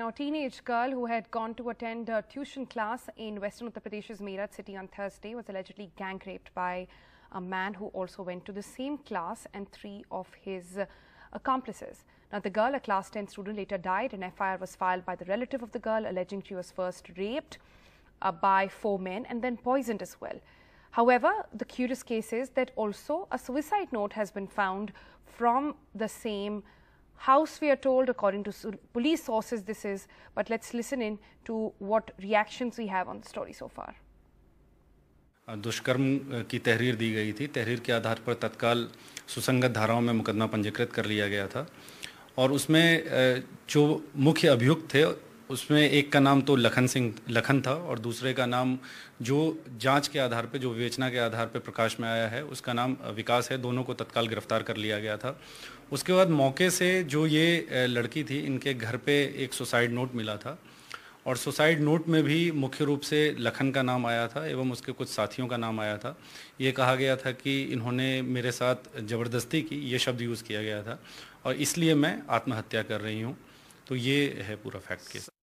Now, a teenage girl who had gone to attend a tuition class in western Uttar Pradesh's Meerut city on Thursday was allegedly gang raped by a man who also went to the same class and three of his accomplices. Now, the girl, a class 10 student, later died. An FIR was filed by the relative of the girl alleging she was first raped uh, by four men and then poisoned as well. However, the curious case is that also a suicide note has been found from the same house, we are told, according to police sources, this is. But let's listen in to what reactions we have on the story so far. दुष्कर्म की तहरीर दी गई थी तहरीर के आधार पर तत्काल सुसंगत धाराओं में मुकदमा पंजीकृत कर लिया गया था और उसमें जो मुख्य अभियुक्त थे उसमें एक का नाम तो लखन सिंह लखन था और दूसरे का नाम जो जांच के आधार पे जो विवेचना के आधार पे प्रकाश में आया है उसका नाम विकास है दोनों को तत्काल गिरफ्तार कर लिया गया था उसके बाद मौके से जो ये लड़की थी इनके घर पे एक सुसाइड नोट मिला था और सुसाइड नोट में भी मुख्य रूप से लखन का नाम आया था एवं उसके कुछ साथियों का नाम आया था ये कहा गया था कि इन्होंने मेरे साथ ज़बरदस्ती की ये शब्द यूज़ किया गया था और इसलिए मैं आत्महत्या कर रही हूँ तो ये है पूरा फैक्ट साथ